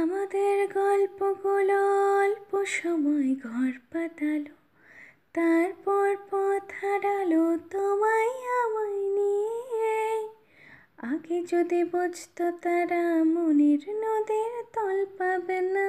আমাদের গল্পগুলো অল্প সময় ঘর পাতালো তারপর পথ হারালো তোমায় আমায় নিয়ে আগে যদি বুঝতো তারা মনের নদের তল পাবে না